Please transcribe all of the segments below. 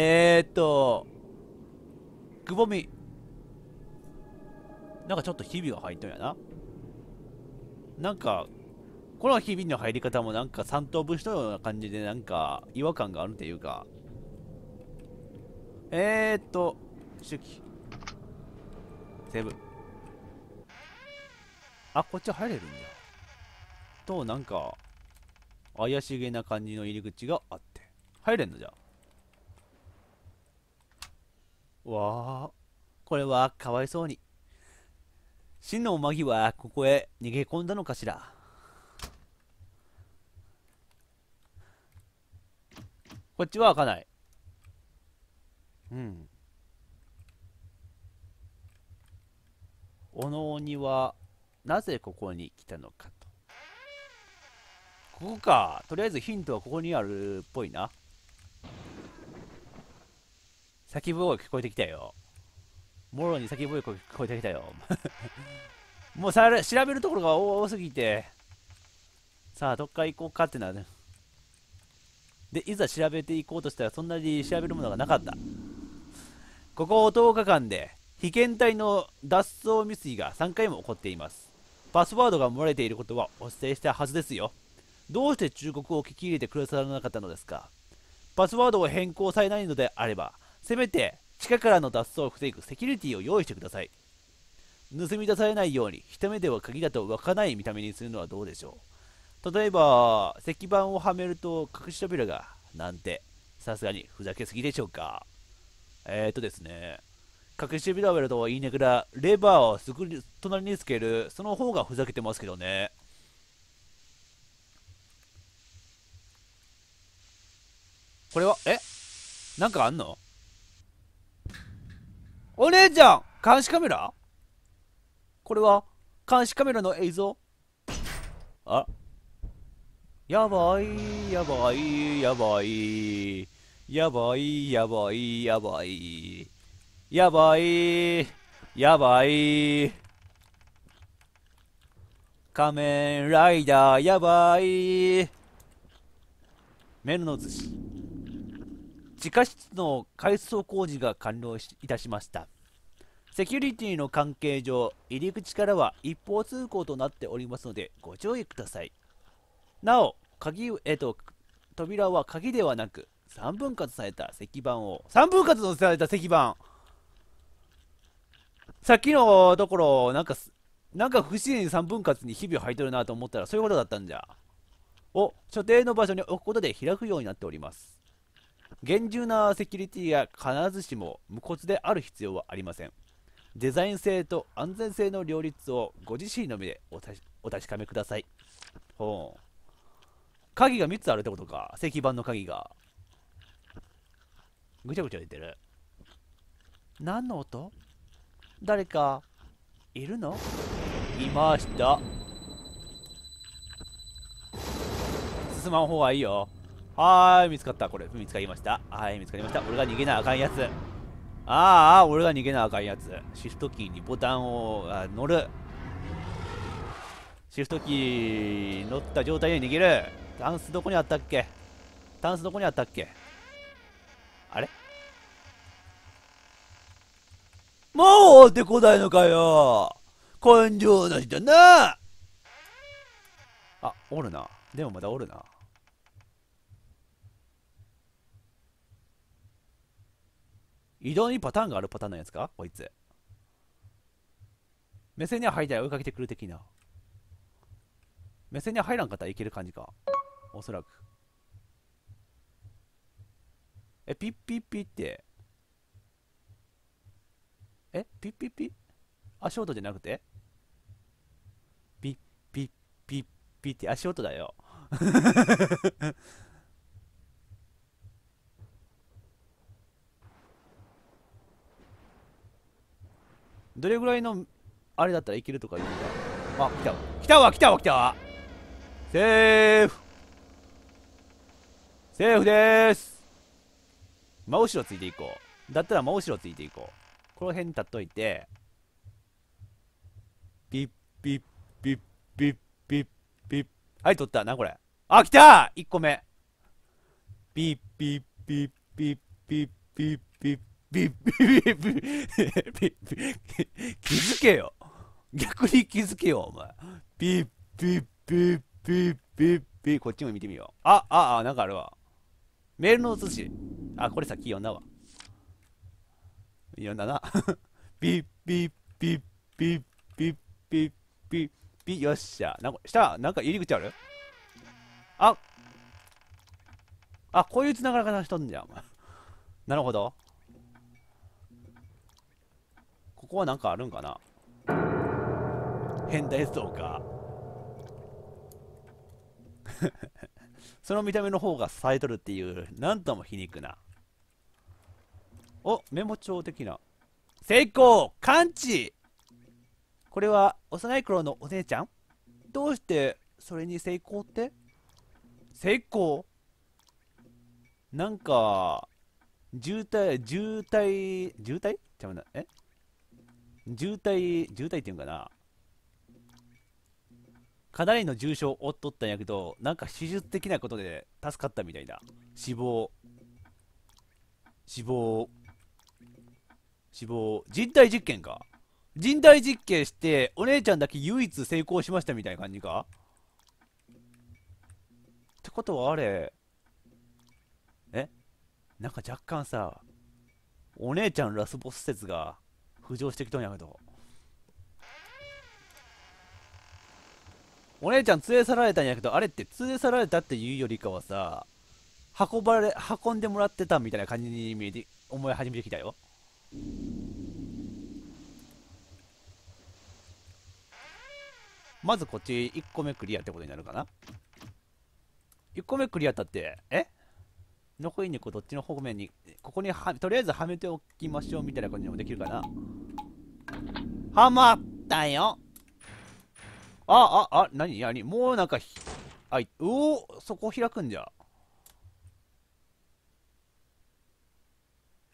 えー、っと、くぼみ。なんかちょっとひびが入っとんやな。なんか、このひびの入り方もなんか三等分したような感じでなんか違和感があるっていうか。えー、っと、周期。セーブ。あ、こっち入れるんだ。と、なんか、怪しげな感じの入り口があって。入れんのじゃあ。わあ、これはかわいそうに。真のまぎはここへ逃げ込んだのかしら。こっちは開かない。うん。おのおにはなぜここに来たのかと。ここか。とりあえずヒントはここにあるっぽいな。叫ぶ声聞こえてきたよ。もろに叫ぶ声聞こえてきたよ。もうさ調べるところが多すぎて、さあ、どっか行こうかってなる。で、いざ調べていこうとしたら、そんなに調べるものがなかった。ここ10日間で、被験体の脱走未遂が3回も起こっています。パスワードが漏れていることはお伝えしたはずですよ。どうして忠告を聞き入れてくださらなかったのですかパスワードを変更されないのであれば、せめて地下からの脱走を防ぐセキュリティを用意してください盗み出されないように一目では鍵だと湧かない見た目にするのはどうでしょう例えば石板をはめると隠し扉がなんてさすがにふざけすぎでしょうかえーとですね隠し扉をやると言いながらレバーをすぐ隣につけるその方がふざけてますけどねこれはえなんかあんのお姉ちゃん監視カメラこれは監視カメラの映像あやばいやばいやばいやばいやばいやばいやばいやばい仮面ライダーやばいメルの寿司地下室の改装工事が完了いたしましたセキュリティの関係上入り口からは一方通行となっておりますのでご注意くださいなお鍵、えっと、扉は鍵ではなく3分割された石板を3分割のされた石板さっきのところなんかなんか不自然に3分割に日々入ってるなと思ったらそういうことだったんじゃを所定の場所に置くことで開くようになっております厳重なセキュリティが必ずしも無骨である必要はありませんデザイン性と安全性の両立をご自身のみでお確かめくださいほう鍵が3つあるってことか石板の鍵がぐちゃぐちゃ出てる何の音誰かいるのいました進まん方がいいよはーい見つかったこれ見つかりましたはい見つかりました俺が逃げなあかんやつああ俺が逃げなあかんやつシフトキーにボタンを乗るシフトキー乗った状態で逃げるタンスどこにあったっけタンスどこにあったっけあれもう追ってこないのかよ感情なしだなあ、おるな。でもまだおるな。移動にパターンがあるパターンのやつかこいつ。目線には入りたい追いかけてくる的な。目線には入らんかったらいける感じか。おそらく。え、ピッピッピって。え、ピッピッピ足音じゃなくてピッピッピッピって足音だよ。どれぐらいのあれだったらいけるとか言うんだあ来たわ来たわ来たわ来たわセーフセーフでーす真後ろついていこうだったら真後ろついていこうこの辺に立っといてピッピッピッピッピッピッはい取ったなこれあ来た !1 個目ピッピッピッピッピッピッピッビッビビビビビ気づけよ逆に気づけよお前ビッビッビッビッビッビこっちも見てみようあああなんかあるわメールの写しあこれさっき読んだわ読んだなビッビッビッビッビッビッビッビよっしゃなんか下なんか入り口あるああこういうつながり方しとんじゃんお前なるほどここは何かあるんかな変態うか その見た目の方が冴えとるっていう何とも皮肉なおメモ帳的な成功完治これは幼い頃のお姉ちゃんどうしてそれに成功って成功なんか渋滞渋滞渋滞ちゃうなえ渋滞、渋滞っていうんかな。かなりの重傷を負っとったんやけど、なんか手術的なことで助かったみたいな。死亡。死亡。死亡。人体実験か。人体実験して、お姉ちゃんだけ唯一成功しましたみたいな感じかってことはあれ、えなんか若干さ、お姉ちゃんラスボス説が浮上してきとんやけどお姉ちゃん連れ去られたんやけどあれって連れ去られたっていうよりかはさ運ばれ運んでもらってたみたいな感じに見えて思い始めてきたよまずこっち1個目クリアってことになるかな1個目クリアったってえ残り猫どっちの方面に、ここには、とりあえずはめておきましょうみたいな感じでもできるかな。はまったよあ、あ、あ、なになにもうなんかひ、あい、おおそこ開くんじゃ。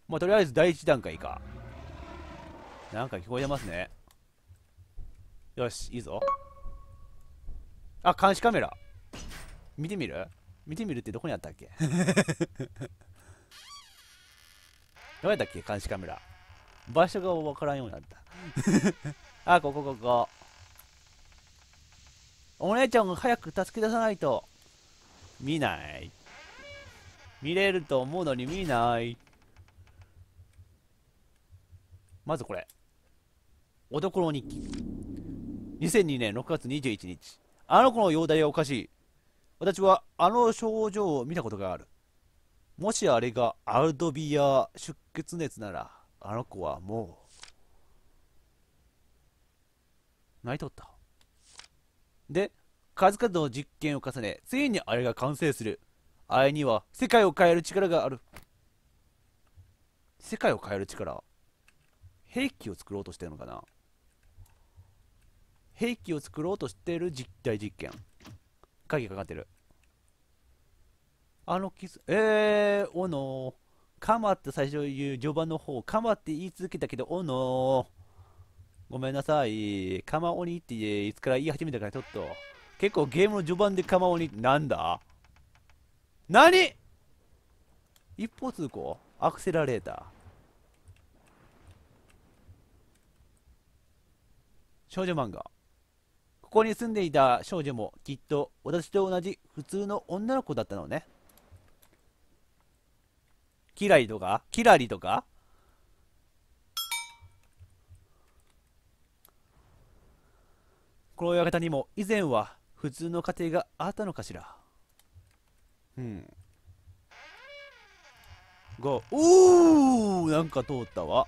まあ、とりあえず第一段階か。なんか聞こえてますね。よし、いいぞ。あ、監視カメラ。見てみる見てみるってどこにあったっけ どうやったっけ監視カメラ。場所がわからんようになった。あ、ここここ。お姉ちゃんを早く助け出さないと。見ない。見れると思うのに見ない。まずこれ。おどこの日記。2002年6月21日。あの子の容体がおかしい。私はあの症状を見たことがある。もしあれがアルドビア出血熱なら、あの子はもう、泣いとった。で、数々の実験を重ね、ついにあれが完成する。あれには世界を変える力がある。世界を変える力兵器を作ろうとしてるのかな兵器を作ろうとしてる実体実験鍵がかかってるあのキス、えー、おのかまって最初言う序盤の方、かまって言い続けたけど、おのごめんなさい。かま鬼っていつから言い始めたからちょっと。結構ゲームの序盤でかま鬼なんだ何一方通行アクセラレーター。少女漫画。ここに住んでいた少女もきっと私と同じ普通の女の子だったのね。キラリとかキラリとかこの方にも以前は普通の家庭があったのかしらうんがおおなんか通ったわ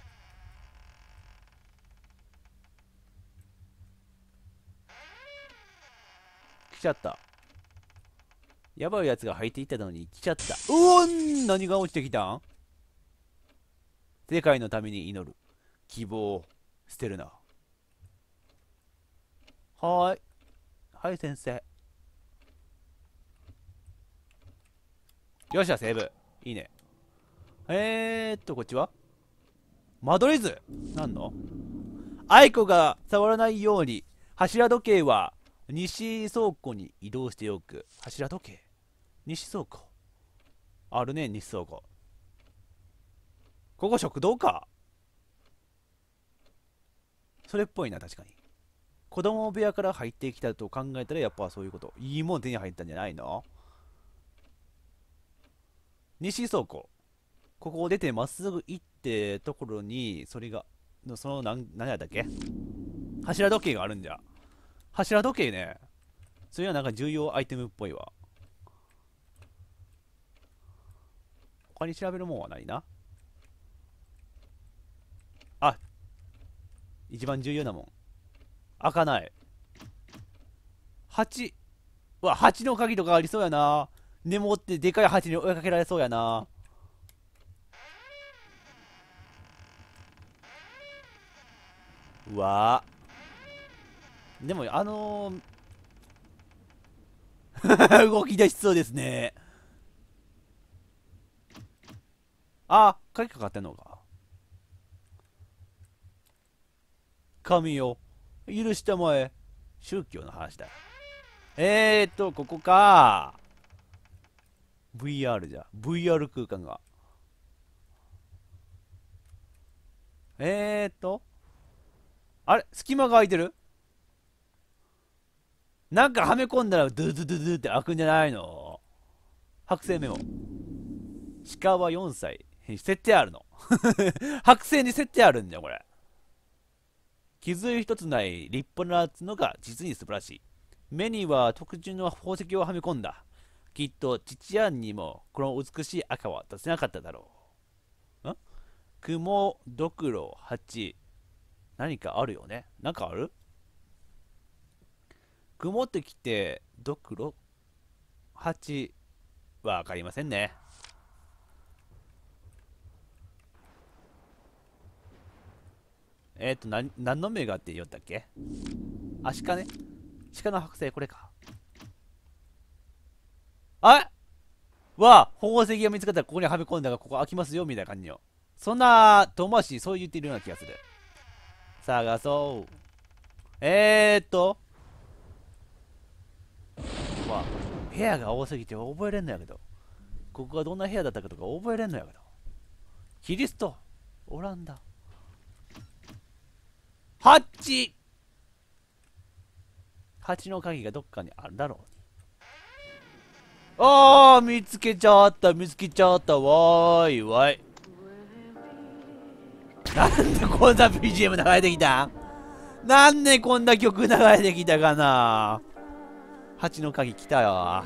来ちゃったやばい奴が入っていったのに来ちゃった。うおん何が落ちてきたん世界のために祈る。希望を捨てるな。はーい。はい、先生。よっしゃ、セーブ。いいね。えーっと、こっちは間取り図なんの愛子が触らないように、柱時計は西倉庫に移動しておく。柱時計西倉庫あるね西倉庫ここ食堂かそれっぽいな確かに子供部屋から入ってきたと考えたらやっぱそういうこといいもん手に入ったんじゃないの西倉庫ここを出てまっすぐ行ってところにそれがのその何何やったっけ柱時計があるんじゃ柱時計ねそれはなんか重要アイテムっぽいわ他に調べるもんはないな。あ一番重要なもん。開かない。蜂。うわ、蜂の鍵とかありそうやな。根もってでかい蜂に追いかけられそうやな。うわでも、あのー 動き出しそうですね。あ、鍵かかってんのか。神よ、許してもえ。宗教の話だ。えーと、ここか。VR じゃ。VR 空間が。えーと。あれ隙間が空いてるなんかはめ込んだらドゥドゥドゥドゥって開くんじゃないの剥製メモ。鹿は4歳。設定あるの。剥 製に設定あるんだよ、これ。傷一つない立派な角が実に素晴らしい。目には特殊の宝石をはめ込んだ。きっと、父やんにも、この美しい赤は出せなかっただろう。ん雲、ドクロ、蜂。何かあるよね。何かある曇ってきて、ドクロ、蜂はわかりませんね。えっ、ー、と、な、何の目がって言ったっけあ、鹿ね。鹿の剥製、これか。あは、宝石が見つかったらここにはめ込んだが、ここ開きますよ、みたいな感じよ。そんな、遠回しにそう言ってるような気がする。探そう。えー、っと。わ部屋が多すぎて覚えれんのやけど。ここがどんな部屋だったかとか覚えれんのやけど。キリスト、オランダ。チハチの鍵がどっかにあるだろうああ見つけちゃった見つけちゃったわーいわいなんでこんな BGM 流れてきたなんでこんな曲流れてきたかなチの鍵来たよ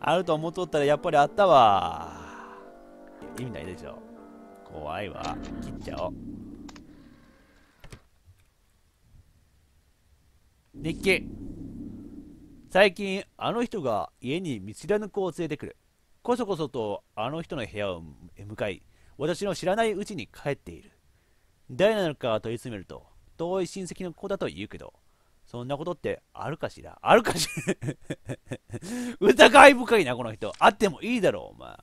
あると思っとったらやっぱりあったわ意味ないでしょ怖いわ切っちゃおう日記最近あの人が家に見知らぬ子を連れてくるこそこそとあの人の部屋を向かい私の知らないうちに帰っている誰なのか問い詰めると遠い親戚の子だと言うけどそんなことってあるかしらあるかしら 疑い深いなこの人あってもいいだろうお前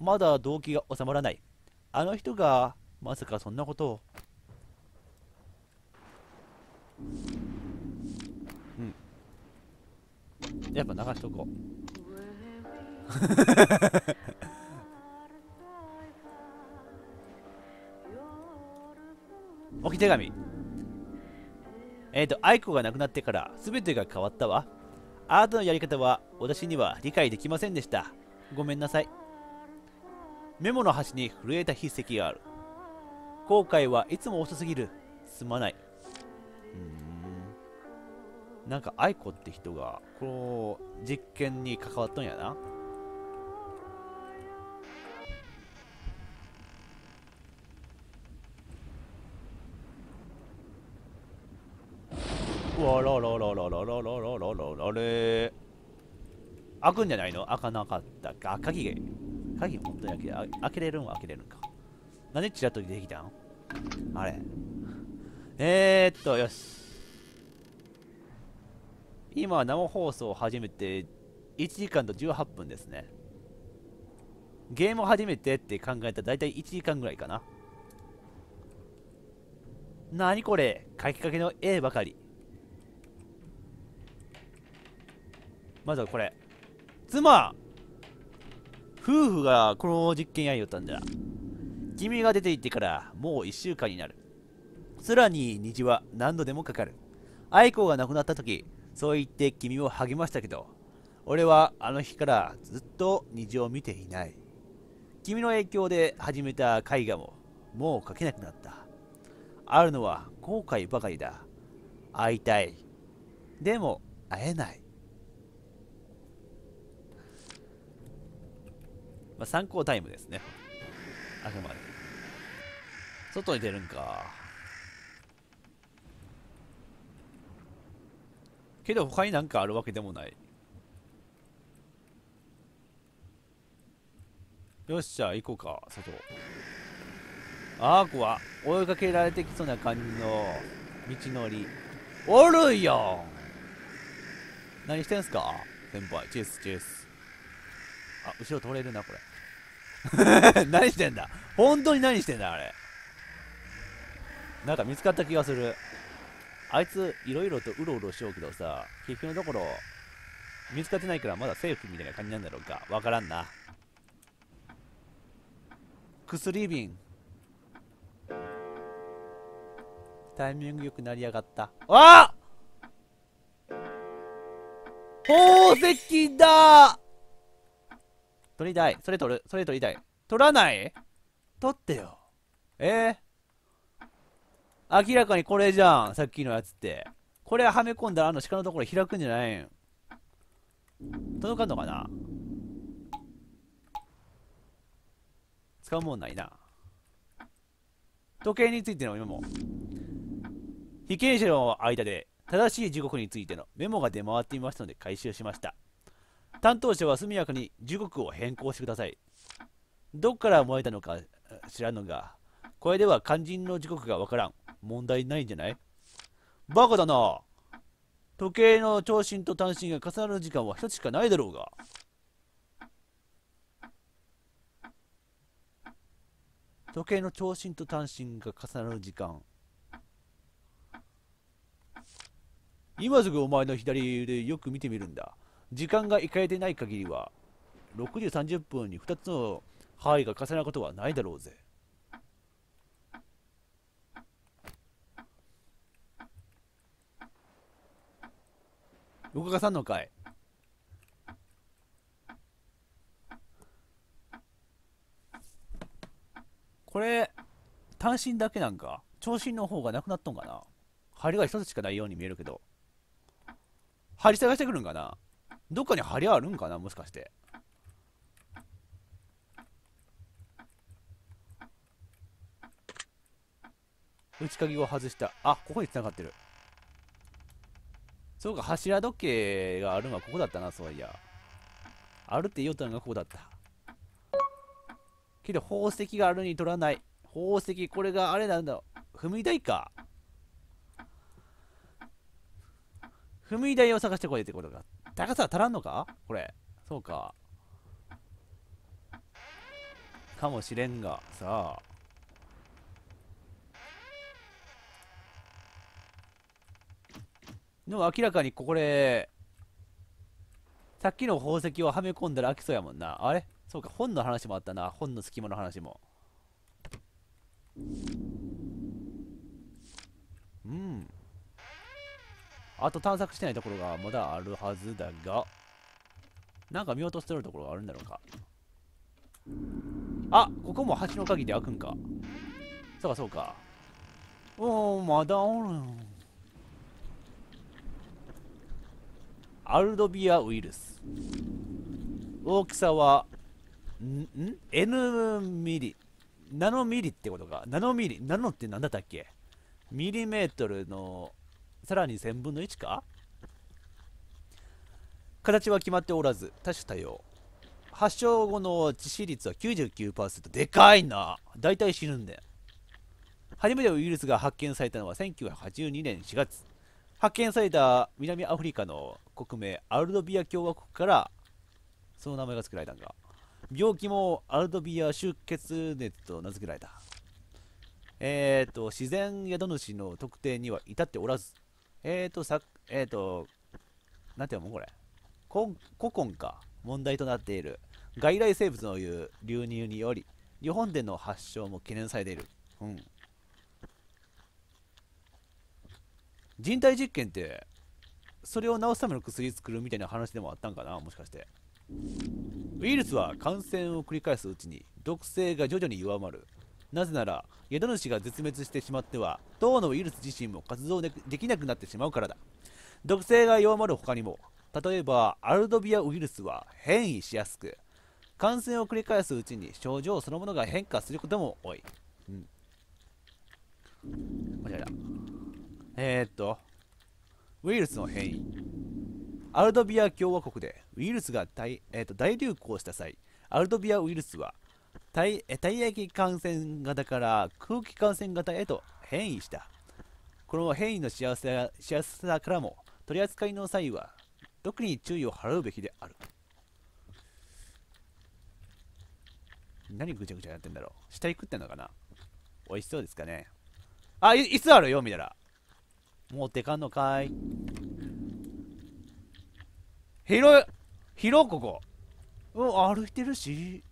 まだ動機が収まらないあの人がまさかそんなことをやっぱ流しとこう 置き手紙えっ、ー、と愛子が亡くなってから全てが変わったわあなたのやり方は私には理解できませんでしたごめんなさいメモの端に震えた筆跡がある後悔はいつも遅すぎるすまない、うんなんか愛子って人がこの実験に関わっとんやなわららららららららららら開くんじゃないの開かなかったか鍵が鍵本当に開けあ開けれるん開けれるんか何ちらっと出てきたんあれえー、っとよし今、生放送を始めて1時間と18分ですね。ゲームを始めてって考えたら大体1時間ぐらいかな。なにこれ書きかけの絵ばかり。まずはこれ。妻夫婦がこの実験やりよったんじゃ。君が出て行ってからもう1週間になる。らに虹は何度でもかかる。愛子が亡くなった時、そう言って君を励ましたけど、俺はあの日からずっと虹を見ていない。君の影響で始めた絵画も、もう描けなくなった。あるのは後悔ばかりだ。会いたい。でも会えない。まあ、参考タイムですね。あくまで。外に出るんか。けど他になんかあるわけでもないよっしゃ行こうか佐藤あーこは追いかけられてきそうな感じの道のりおるよ何してんすか先輩チェスチェスあ後ろ取れるなこれ 何してんだ本当に何してんだあれなんか見つかった気がするあいつ、いろいろとうろうろしようけどさ、結局のところ、見つかってないからまだセーフみたいな感じなんだろうか。わからんな。薬瓶。タイミングよくなりやがった。あ宝石だ取りたい。それ取る。それ取りたい。取らない取ってよ。ええー明らかにこれじゃん、さっきのやつって。これはめ込んだらあの鹿のところ開くんじゃないん届かんのかな使うもんないな。時計についてのメモ。被験者の間で正しい時刻についてのメモが出回っていましたので回収しました。担当者は速やかに時刻を変更してください。どこから燃えたのか知らんのが、これでは肝心の時刻がわからん。問題ないんじゃないバカだな。時計の長針と短針が重なる時間は一つしかないだろうが。時計の長針と短針が重なる時間。今すぐお前の左腕よく見てみるんだ。時間がいかれてない限りは、6時30分に2つの範囲が重なることはないだろうぜ。動かさんのかいこれ単身だけなんか長身の方がなくなっとんかな針が一つしかないように見えるけど針探してくるんかなどっかに針あるんかなもしかして内鍵を外したあここに繋がってるそうか、柱時計があるのはここだったな、そういや。あるって言おったのがここだった。けど、宝石があるに取らない。宝石、これがあれなんだ。踏み台か。踏み台を探してこいってことか。高さ足らんのかこれ。そうか。かもしれんが、さあ。でも明らかにこれ、さっきの宝石をはめ込んだら飽きそうやもんな。あれそうか、本の話もあったな。本の隙間の話も。うん。あと探索してないところがまだあるはずだが、なんか見落としてるところがあるんだろうか。あ、ここも橋の鍵で開くんか。そうかそうか。おー、まだおるん。アルドビアウイルス大きさはん N ミリナノミリってことかナノミリナノって何だったっけミリメートルのさらに1000分の1か形は決まっておらず多種多様発症後の致死率は99%でかいな大体死ぬんで初めてウイルスが発見されたのは1982年4月発見された南アフリカの国名アルドビア共和国からその名前が付けられたんか病気もアルドビア出血熱と名付けられたえっ、ー、と自然宿主の特定には至っておらずえっ、ー、とさえっ、ー、となんて読むこれ古今か問題となっている外来生物のいう流入により日本での発症も懸念されているうん人体実験ってそれを治すための薬作るみたいな話でもあったんかなもしかしてウイルスは感染を繰り返すうちに毒性が徐々に弱まるなぜなら宿主が絶滅してしまっては当のウイルス自身も活動できなくなってしまうからだ毒性が弱まる他にも例えばアルドビアウイルスは変異しやすく感染を繰り返すうちに症状そのものが変化することも多いうんあららえー、っとウイルスの変異アルドビア共和国でウイルスが大,、えーと、大流行した際アルドビアウイルスは体体液感染型から空気感染型へと変異したこの変異の幸せすせさからも取り扱いの際は特に注意を払うべきである何ぐちゃぐちゃやってんだろう下行くってんのかな美味しそうですかねあ椅子あるよみたいな持ってかんのかい広い広ここうん歩いてるし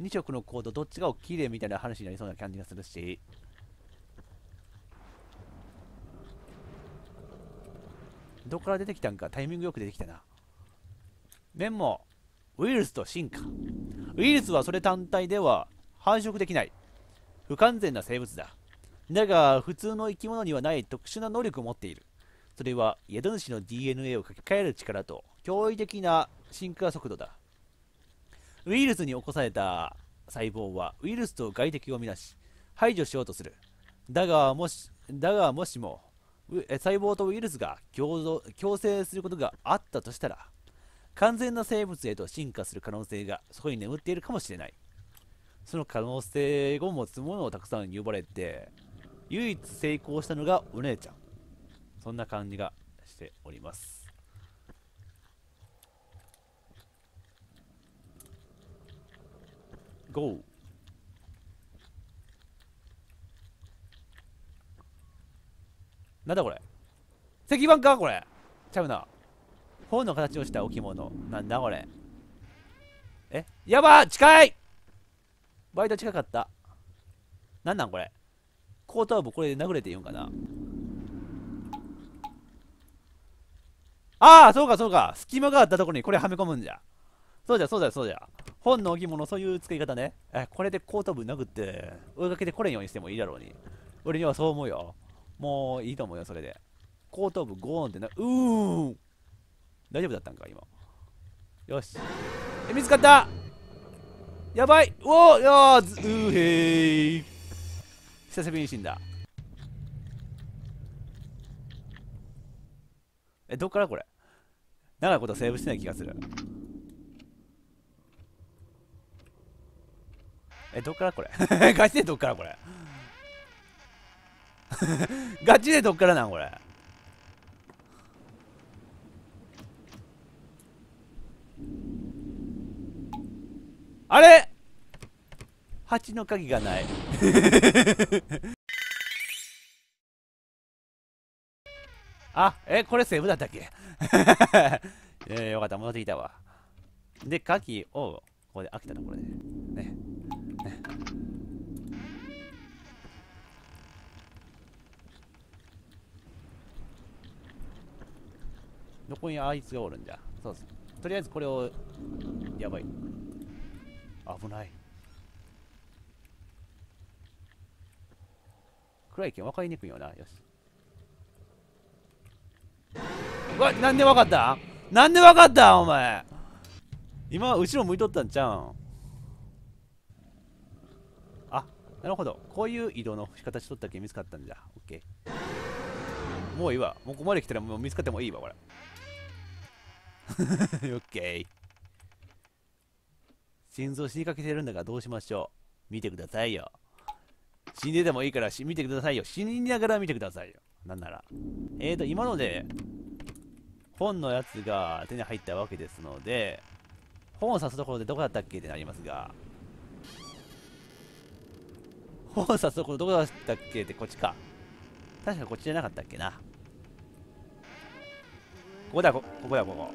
2色のコードどっちが大きいでみたいな話になりそうな感じがするしどこから出てきたんかタイミングよく出てきたなメモウイルスと進化ウイルスはそれ単体では繁殖できない不完全な生物だだが、普通の生き物にはない特殊な能力を持っている。それは宿主の DNA を書き換える力と驚異的な進化速度だ。ウイルスに起こされた細胞はウイルスと外敵をなし、排除しようとする。だが、もし、だがもしも、細胞とウイルスが共生することがあったとしたら、完全な生物へと進化する可能性がそこに眠っているかもしれない。その可能性を持つものをたくさん呼ばれて、唯一成功したのがお姉ちゃんそんな感じがしておりますゴーなんだこれ石板かこれちゃうな本の形をした置物なんだこれえやば近いバイト近かったなんなんこれこ頭部これ殴れて言うんかなああそうかそうか隙間があったところにこれはめ込むんじゃそうじゃそうじゃそうじゃ本の置物そういう使い方ねえこれで後頭部殴って追いかけてこれんようにしてもいいだろうに俺にはそう思うよもういいと思うよそれで後頭部ゴーンってなうーん大丈夫だったんか今よしえ見つかったやばいおおよーずうへい久しぶりに死んだえどっからこれ長いことセーブしてない気がするえどっからこれ ガチでどっからこれ ガチでどっからなんこれあれ蜂の鍵がない あえこれセーブだったっけ えー、よかった戻ってきたわで鍵をここで開けたところでねねどこにあいつがおるんじゃそうすとりあえずこれをやばい危ない暗いけん分かりにくいよな。よし。わ、なんで分かったなんで分かったお前。今、後ろ向いとったんちゃうん。あ、なるほど。こういう移動の仕方しとったけ見つかったんじゃ。オッケー。もういいわ。もうここまで来たらもう見つかってもいいわ、これ。オッケー。心臓死にかけてるんだがどうしましょう。見てくださいよ。死んでてもいいから見てくださいよ。死にながら見てくださいよ。なんなら。えーと、今ので、本のやつが手に入ったわけですので、本を刺すところでどこだったっけってなりますが、本を刺すところどこだったっけってこっちか。確かこっちじゃなかったっけな。ここだ、こここだ、ここ。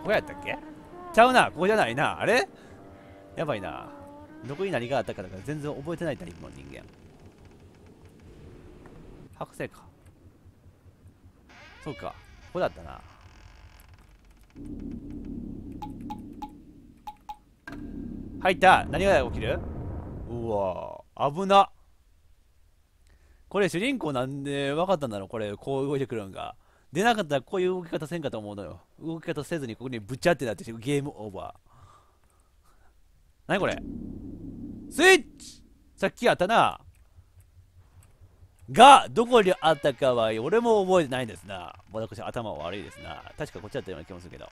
ここやったっけちゃうな、ここじゃないな。あれやばいな。どこに何があったかだから全然覚えてないタイプの人間博士かそうかここだったな入った何が起きるうわ危なこれ主人公なんで分かったんだろうこれこう動いてくるんが出なかったらこういう動き方せんかと思うのよ動き方せずにここにぶちゃってなってゲームオーバー何これスイッチさっきあったな。が、どこにあったかは、俺も覚えてないんですな。私、頭悪いですな。確かこっちだったような気もするけど。